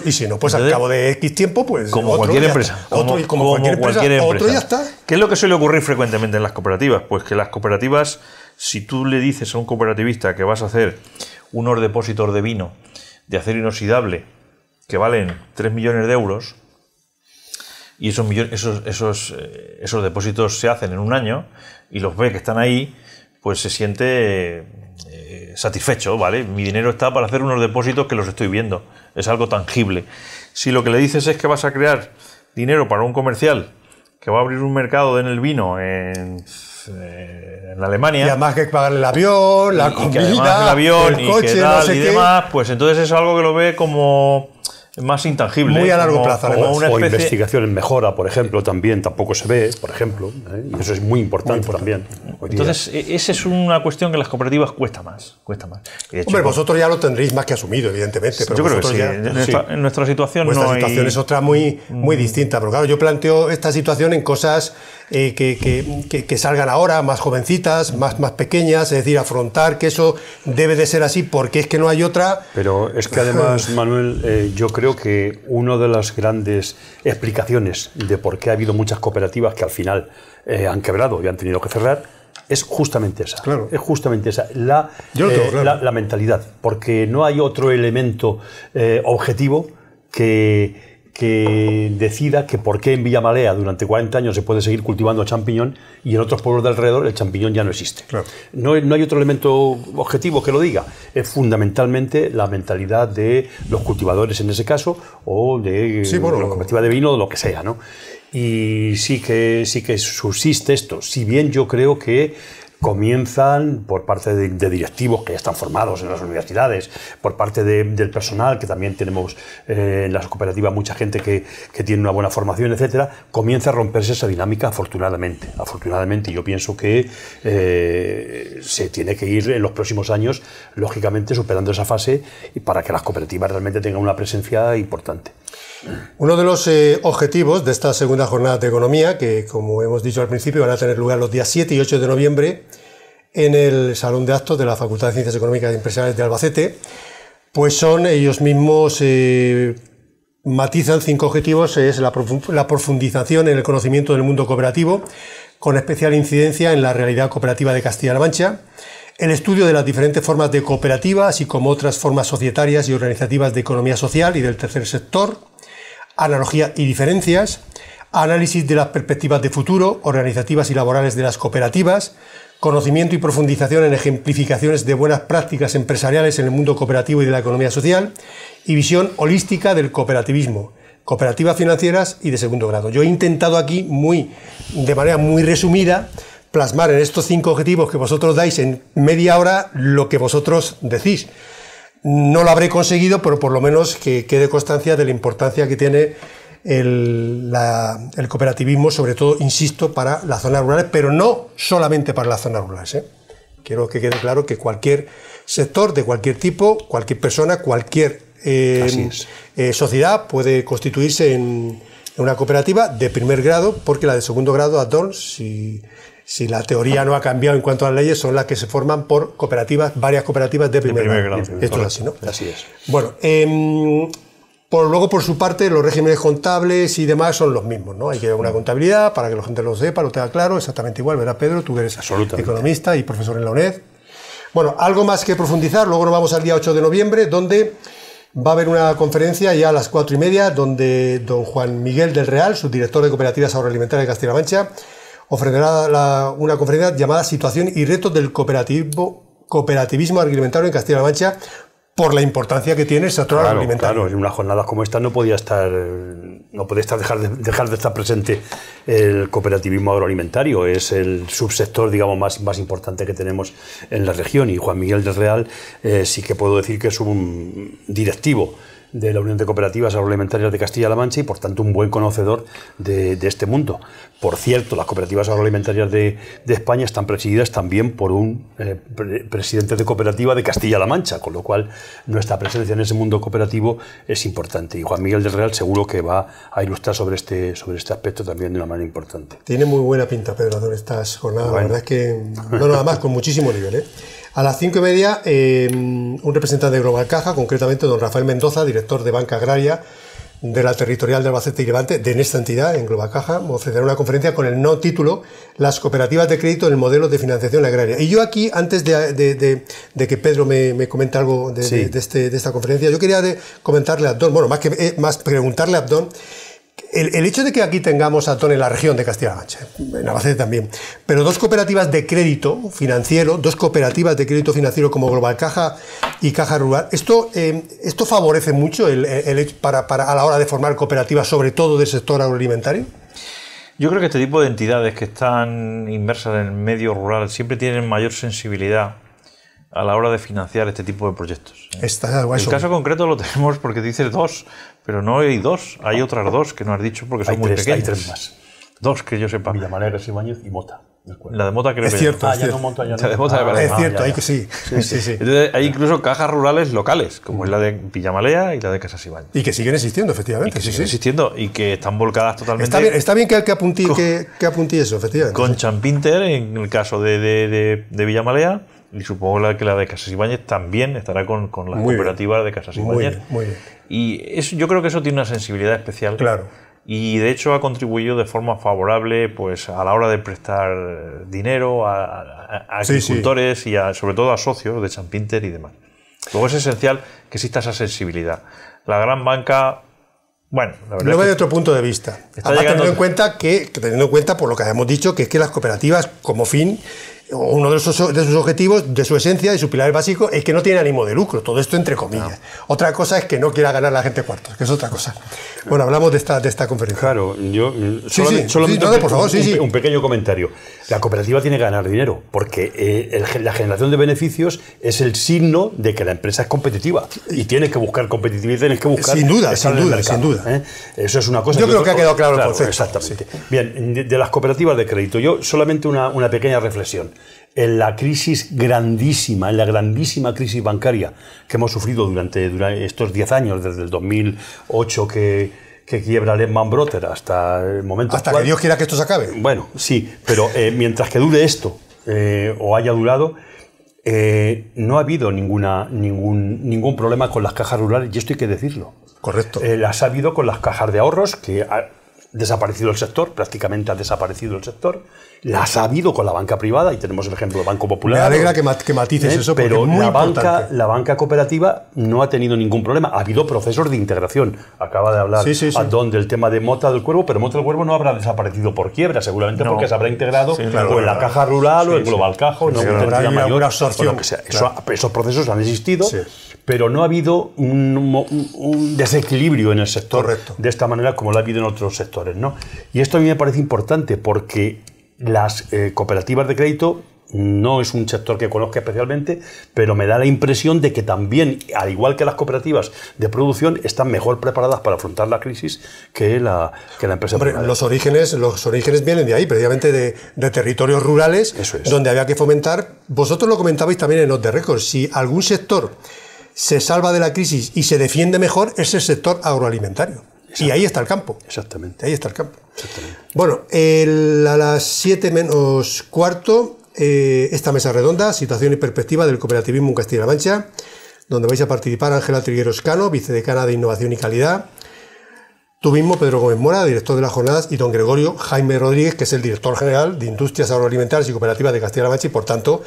y si no, pues al cabo de X tiempo, pues como cualquier empresa, cualquier, empresa, ¿Qué es lo que suele ocurrir frecuentemente en las cooperativas? Pues que las cooperativas, si tú le dices a un cooperativista que vas a hacer unos depósitos de vino de acero inoxidable que valen 3 millones de euros, y esos, esos, esos, eh, esos depósitos se hacen en un año, y los ve que están ahí, pues se siente satisfecho, ¿vale? Mi dinero está para hacer unos depósitos que los estoy viendo, es algo tangible. Si lo que le dices es que vas a crear dinero para un comercial que va a abrir un mercado en el vino en, eh, Alemania. Y además que pagar el avión, la comida, el avión, coche, y demás, pues entonces es algo que lo ve como más intangible. Muy a largo como, plazo, una O investigación en mejora, por ejemplo, también tampoco se ve, por ejemplo. ¿eh? Y eso es muy importante, también. Entonces, e-, esa es una cuestión que las cooperativas cuesta más. Cuesta más. Hombre, vosotros ya lo tendréis más que asumido, evidentemente. Pero yo creo que en, Nuestra, situación situación es otra muy, mm. muy distinta. Pero claro, yo planteo esta situación en cosas eh, que, que, que, salgan ahora, más jovencitas, más, más pequeñas, es decir, afrontar que eso debe de ser así porque es que no hay otra. Pero es que además, Manuel, eh, yo creo creo que una de las grandes explicaciones de por qué ha habido muchas cooperativas que al final eh, han quebrado y han tenido que cerrar es justamente esa. Claro. Es justamente esa. La, eh, la, mentalidad. Porque no hay otro elemento eh, objetivo que que decida que por qué en Villa Malea durante 40 años se puede seguir cultivando champiñón y en otros pueblos de alrededor el champiñón ya no existe. No, hay otro elemento objetivo que lo diga. Es fundamentalmente la mentalidad de los cultivadores en ese caso o de la cooperativa de vino o lo que sea. ¿no? Y sí que, sí que subsiste esto. Si bien yo creo que comienzan por parte de, directivos que ya están formados en las universidades, por parte del personal, que también tenemos eh, en las cooperativas mucha gente que, tiene una buena formación, etcétera, comienza a romperse esa dinámica afortunadamente. Afortunadamente, yo pienso que eh, se tiene que ir en los próximos años, lógicamente, superando esa fase para que las cooperativas realmente tengan una presencia importante. Uno de los eh, objetivos de esta segunda jornada de economía, que como hemos dicho al principio, van a tener lugar los días 7 y 8 de noviembre en el Salón de Actos de la Facultad de Ciencias Económicas y e Empresariales de Albacete, pues son ellos mismos, eh, matizan cinco objetivos, es la, profundización en el conocimiento del mundo cooperativo, con especial incidencia en la realidad cooperativa de Castilla-La Mancha, el estudio de las diferentes formas de cooperativa, así como otras formas societarias y organizativas de economía social y del tercer sector, Analogía y diferencias, análisis de las perspectivas de futuro, organizativas y laborales de las cooperativas, conocimiento y profundización en ejemplificaciones de buenas prácticas empresariales en el mundo cooperativo y de la economía social, y visión holística del cooperativismo, cooperativas financieras y de segundo grado. Yo he intentado aquí, muy, de manera muy resumida, plasmar en estos cinco objetivos que vosotros dais en media hora lo que vosotros decís. No lo habré conseguido, pero por lo menos que quede constancia de la importancia que tiene el, cooperativismo, sobre todo, insisto, para las zonas rurales, pero no solamente para las zonas rurales. ¿eh? Quiero que quede claro que cualquier sector, de cualquier tipo, cualquier persona, cualquier eh, eh, sociedad puede constituirse en, una cooperativa de primer grado, porque la de segundo grado, ADOL, si si la teoría no ha cambiado en cuanto a las leyes, son las que se forman por cooperativas, varias cooperativas de primer, grado. Esto es así, ¿no? Así es. Bueno, em, luego por su parte los regímenes contables y demás son los mismos, ¿no? Hay que una mm. contabilidad para que la gente lo sepa, lo tenga claro, exactamente igual, ¿verdad, Pedro? Tú eres economista y profesor en la UNED. Bueno, algo más que profundizar, luego nos vamos al día 8 de noviembre, donde va a haber una conferencia ya a las 4 y media, donde don Juan Miguel del Real, subdirector de Cooperativas Agroalimentarias de Castilla-La Mancha, ofrecerá una conferencia llamada Situación y retos del cooperativismo agroalimentario en Castilla-La Mancha por la importancia que tiene el sector agroalimentario. Claro, en una jornada como esta no podía estar, eh, no podía estar dejar de, dejar de estar presente el cooperativismo agroalimentario. Es el subsector, digamos, más, más importante que tenemos en la región. Y Juan Miguel del Real eh, sí que puedo decir que es un directivo de la Unión de Cooperativas Agroalimentarias de Castilla-La Mancha y, por tanto, un buen conocedor de, este mundo. Por cierto, las cooperativas agroalimentarias de, España están presididas también por un eh, presidente de cooperativa de Castilla-La Mancha, con lo cual nuestra presencia en ese mundo cooperativo es importante. Y Juan Miguel del Real seguro que va a ilustrar sobre este, sobre este aspecto también de una manera importante. Tiene muy buena pinta, Pedro, estas jornadas. La verdad es que, no nada más, con muchísimo nivel. ¿eh? A las cinco y media, em, un representante de Global Caja, concretamente don Rafael Mendoza, director de Banca Agraria de la Territorial de Albacete y Levante, de esta entidad, en Global Caja, ofrecerá una conferencia con el no título Las cooperativas de crédito en el modelo de financiación agraria. Y yo aquí, antes de, que Pedro me, comente algo este, de, esta conferencia, yo quería comentarle a Abdón, bueno, más que eh, más preguntarle a Abdón, el, hecho de que aquí tengamos Atón en la región de Castilla-La Mancha, en Albacete también, pero dos cooperativas de crédito financiero, dos cooperativas de crédito financiero como Global Caja y Caja Rural, esto, eh, esto favorece mucho el, para, a la hora de formar cooperativas, sobre todo del sector agroalimentario. Yo creo que este tipo de entidades que están inmersas en el medio rural siempre tienen mayor sensibilidad a la hora de financiar este tipo de proyectos. En el caso concreto lo tenemos porque dices dos pero no hay dos, hay otras dos que no has dicho porque son muy pequeñas. Hay tres más. Dos que yo sepa. Villamanera, Ibáñez y Mota. La de Mota creo es que cierto, es, cierto. la de Mota es cierto, que sí. hay incluso cajas rurales locales, como es la de Villamalea y la de Casas Y que siguen existiendo, efectivamente. Y que siguen existiendo y que están volcadas totalmente. Está bien, está bien que, que, apuntí, que, eso, efectivamente. Con Champinter, en el caso de, de, de, de Villamalea y supongo que la de Casas Ibáñez también estará con, con la cooperativa de Casas Ibáñez. Muy Y eso, yo creo que eso tiene una sensibilidad especial. Claro. Y de hecho ha contribuido de forma favorable pues, a la hora de prestar dinero a, agricultores y sobre todo a socios de Champinter y demás. Luego es esencial que exista esa sensibilidad. La gran banca bueno, la verdad. de otro punto de vista. en cuenta teniendo en cuenta por lo que habíamos dicho, que es que las cooperativas, como fin, uno de sus, objetivos, de su esencia, de su pilar básico, es que no tiene ánimo de lucro, todo esto entre comillas. Otra cosa es que no quiera ganar la gente cuartos, que es otra cosa. Bueno, hablamos de esta, de esta conferencia. Claro, yo mm, solamente, un, pequeño comentario. La cooperativa tiene que ganar dinero, porque eh, la generación de beneficios es el signo de que la empresa es competitiva y tienes que buscar competitividad, tienes que buscar. Sin duda, sin duda, sin duda. ¿eh? Eso es una cosa. Yo creo que ha quedado claro, el concepto. Exactamente. Bien, de, las cooperativas de crédito, yo solamente una, una pequeña reflexión en la crisis grandísima, en la grandísima crisis bancaria que hemos sufrido durante, durante estos 10 años, desde el 2008 que, que quiebra Lehman Brothers hasta el momento. Hasta que Dios quiera que esto se acabe. Bueno, sí, pero eh, mientras que dure esto eh, o haya durado, eh, no ha habido ninguna, ningún, ningún problema con las cajas rurales, y esto hay que decirlo. Correcto. las ha habido con las cajas de ahorros, que ha desaparecido el sector, prácticamente ha desaparecido el sector las ha habido con la banca privada y tenemos el ejemplo del Banco Popular. Me alegra que, matices ¿eh? eso, pero es la, banca, la, banca, cooperativa no ha tenido ningún problema. Ha habido procesos de integración. Acaba de hablar del tema de Mota del Cuervo, pero Mota del Cuervo no habrá desaparecido por quiebra, seguramente porque se habrá integrado o en la caja rural o en Global Cajo. en no habrá mayor absorción. sea, esos procesos han existido, pero no ha habido un, desequilibrio en el sector de esta manera como lo ha habido en otros sectores. ¿no? Y esto a mí me parece importante porque las eh, cooperativas de crédito no es un sector que conozca especialmente, pero me da la impresión de que también, al igual que las cooperativas de producción, están mejor preparadas para afrontar la crisis que la, que la empresa los orígenes Los orígenes vienen de ahí, previamente de, territorios rurales, donde había que fomentar. Vosotros lo comentabais también en los de Records, si algún sector se salva de la crisis y se defiende mejor, es el sector agroalimentario. Y ahí está el campo. Exactamente. Ahí está el campo. Exactamente. Bueno, a las 7 menos cuarto, eh, esta mesa redonda, situación y perspectiva del cooperativismo en Castilla-La Mancha, donde vais a participar Ángela Trigueros Cano, vicedecana de Innovación y Calidad, Tú mismo, Pedro Gómez Mora, director de las jornadas, y don Gregorio Jaime Rodríguez, que es el director general de Industrias Agroalimentarias y Cooperativas de Castilla-La Mancha y, por tanto,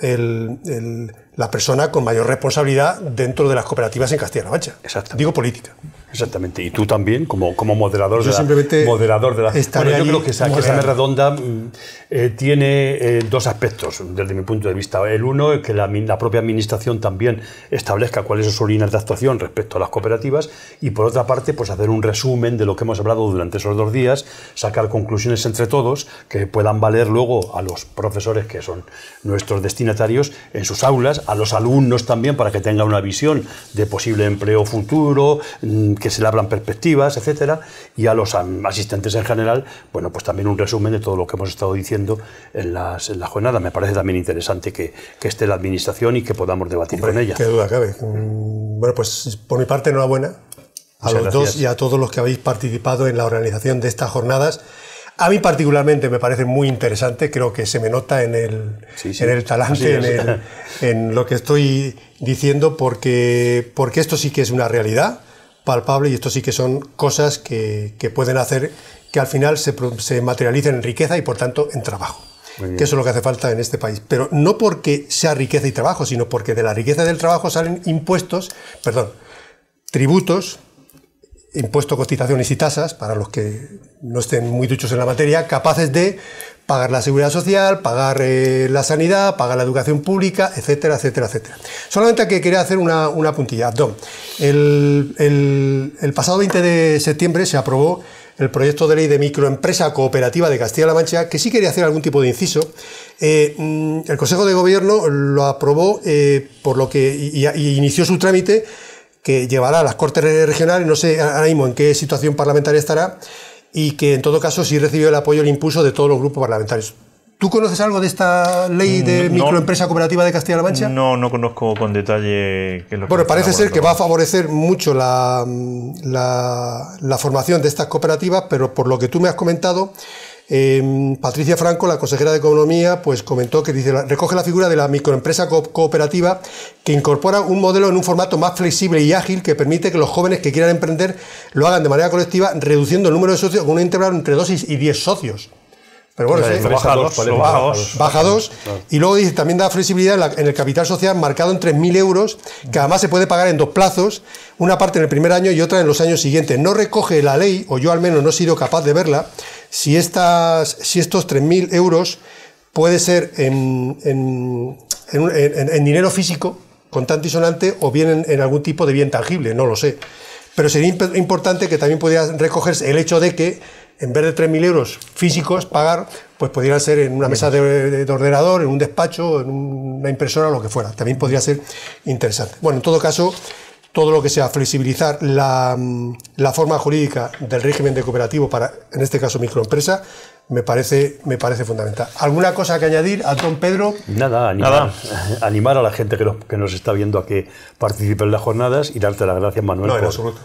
la persona con mayor responsabilidad dentro de las cooperativas en Castilla-La Mancha. Exacto. Digo política. Exactamente. Y tú también, como, como moderador, de la, moderador de la... yo creo que esa, mesa redonda mm, eh, tiene eh, dos aspectos desde mi punto de vista. El uno es que la, propia administración también establezca cuáles son sus líneas de actuación respecto a las cooperativas y por otra parte, pues hacer un resumen de lo que hemos hablado durante esos dos días, sacar conclusiones entre todos que puedan valer luego a los profesores que son nuestros destinatarios en sus aulas, a los alumnos también para que tengan una visión de posible empleo futuro, mm, que se le hablan perspectivas, etcétera, y a los asistentes en general, bueno, pues también un resumen de todo lo que hemos estado diciendo en, las, en la jornada. Me parece también interesante que, esté la administración y que podamos debatir con ella. Qué duda cabe. Mm, bueno, pues por mi parte, enhorabuena a los dos y a todos los que habéis participado en la organización de estas jornadas. A mí particularmente me parece muy interesante, creo que se me nota en el, talante, en, en, lo que estoy diciendo, porque, porque esto sí que es una realidad palpable y esto sí que son cosas que, pueden hacer que al final se, se materialicen en riqueza y por tanto en trabajo que eso es lo que hace falta en este país. Pero no porque sea riqueza y trabajo, sino porque de la riqueza del trabajo salen impuestos, perdón, tributos, impuestos, cotizaciones y tasas, para los que no estén muy duchos en la materia, capaces de pagar la seguridad social, pagar eh, la sanidad, pagar la educación pública, etcétera, etcétera, etcétera. Solamente que quería hacer una, puntilla. el, pasado 20 de septiembre se aprobó el proyecto de ley de microempresa cooperativa de Castilla-La Mancha, que sí quería hacer algún tipo de inciso. Eh, mm, el Consejo de Gobierno lo aprobó eh, por lo que y inició su trámite que llevará a las Cortes Regionales, no sé ahora mismo en qué situación parlamentaria estará, y que en todo caso sí recibió el apoyo y el impulso de todos los grupos parlamentarios. ¿Tú conoces algo de esta ley de mm, microempresa cooperativa de Castilla-La Mancha? No, no conozco con detalle qué es Bueno, parece ser que va a favorecer mucho la, la, la formación de estas cooperativas, pero por lo que tú me has comentado, Em, Patricia Franco, la consejera de Economía, pues comentó que dice, recoge la figura de la microempresa cooperativa que incorpora un modelo en un formato más flexible y ágil que permite que los jóvenes que quieran emprender lo hagan de manera colectiva, reduciendo el número de socios con un intervalo entre 2 y 10 socios. Pero bueno, baja, dos, Y luego dice, también da flexibilidad en, en el capital social marcado en 3.000 euros, que además se puede pagar en dos plazos, una parte en el primer año y otra en los años siguientes. No recoge la ley, o yo al menos no he sido capaz de verla, si, estas, si estos 3.000 euros puede ser en, en, dinero físico, contante y sonante, o bien en, algún tipo de bien tangible, no lo sé. Pero sería importante que también pudiera recogerse el hecho de que en vez de 3.000 euros físicos pagar, pues pudiera ser en una mesa de, ordenador, en un despacho, en una impresora, lo que fuera. También podría ser interesante. Bueno, en todo caso, todo lo que sea flexibilizar mm, la, forma jurídica del régimen de cooperativo para, en este caso, microempresa, me parece, me parece fundamental. ¿Alguna cosa que añadir, a don Pedro? Nada, Nada. animar a la gente que nos, que nos, está viendo a que participe en las jornadas y darte las gracias, Manuel. No, absoluto.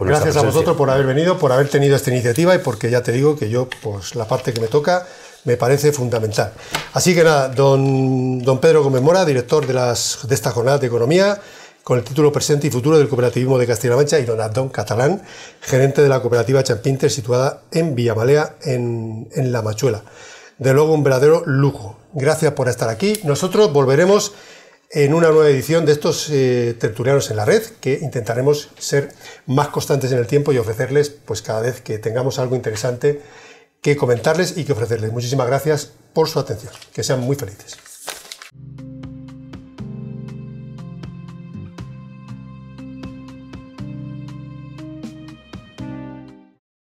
gracias a vosotros por haber venido, por haber tenido esta iniciativa y porque ya te digo que yo, pues la parte que me toca me parece fundamental. Así que nada, don, don Pedro Gómez Mora, director de, las, de esta jornada de economía, con el título Presente y Futuro del Cooperativismo de Castilla-La Mancha y don Catalán, gerente de la cooperativa Champinter situada en Villamalea, en, en La Machuela. De luego un verdadero lujo. Gracias por estar aquí. Nosotros volveremos en una nueva edición de estos eh, tertulianos en la red, que intentaremos ser más constantes en el tiempo y ofrecerles, pues cada vez que tengamos algo interesante que comentarles y que ofrecerles. Muchísimas gracias por su atención. Que sean muy felices.